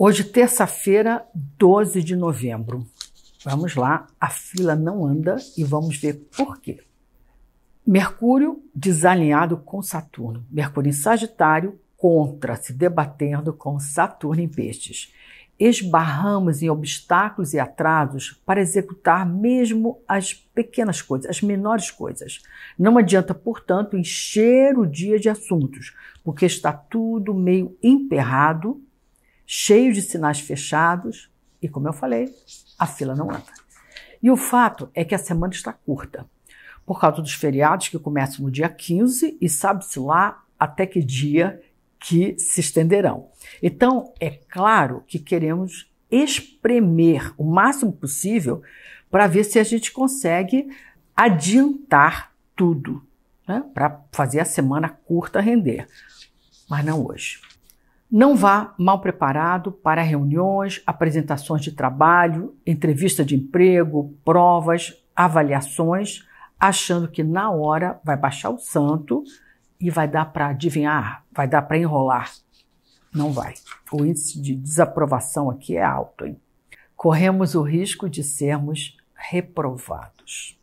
Hoje, terça-feira, 12 de novembro. Vamos lá, a fila não anda e vamos ver por quê. Mercúrio desalinhado com Saturno. Mercúrio em Sagitário contra, se debatendo com Saturno em Peixes. Esbarramos em obstáculos e atrasos para executar mesmo as pequenas coisas, as menores coisas. Não adianta, portanto, encher o dia de assuntos, porque está tudo meio emperrado cheio de sinais fechados e, como eu falei, a fila não anda. E o fato é que a semana está curta, por causa dos feriados que começam no dia 15 e sabe-se lá até que dia que se estenderão. Então, é claro que queremos espremer o máximo possível para ver se a gente consegue adiantar tudo, né? para fazer a semana curta render. Mas não hoje. Não vá mal preparado para reuniões, apresentações de trabalho, entrevista de emprego, provas, avaliações, achando que na hora vai baixar o santo e vai dar para adivinhar, vai dar para enrolar. Não vai. O índice de desaprovação aqui é alto. Hein? Corremos o risco de sermos reprovados.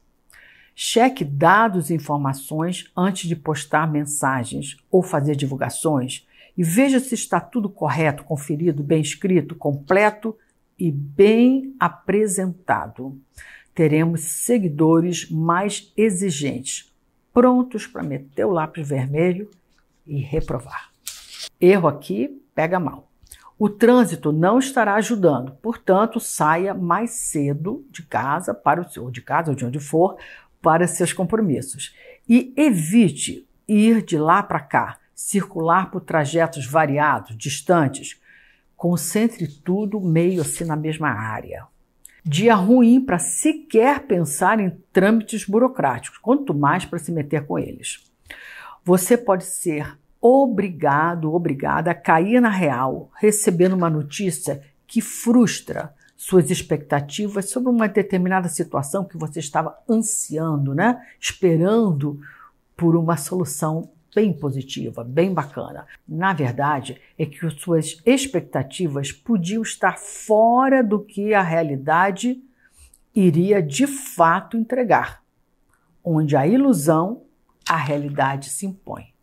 Cheque dados e informações antes de postar mensagens ou fazer divulgações e veja se está tudo correto, conferido, bem escrito, completo e bem apresentado. Teremos seguidores mais exigentes, prontos para meter o lápis vermelho e reprovar. Erro aqui pega mal. O trânsito não estará ajudando, portanto, saia mais cedo de casa para o seu, de casa ou de onde for, para seus compromissos e evite ir de lá para cá circular por trajetos variados, distantes. Concentre tudo meio assim na mesma área. Dia ruim para sequer pensar em trâmites burocráticos, quanto mais para se meter com eles. Você pode ser obrigado, obrigada a cair na real, recebendo uma notícia que frustra suas expectativas sobre uma determinada situação que você estava ansiando, né? Esperando por uma solução bem positiva, bem bacana. Na verdade, é que suas expectativas podiam estar fora do que a realidade iria de fato entregar, onde a ilusão, a realidade se impõe.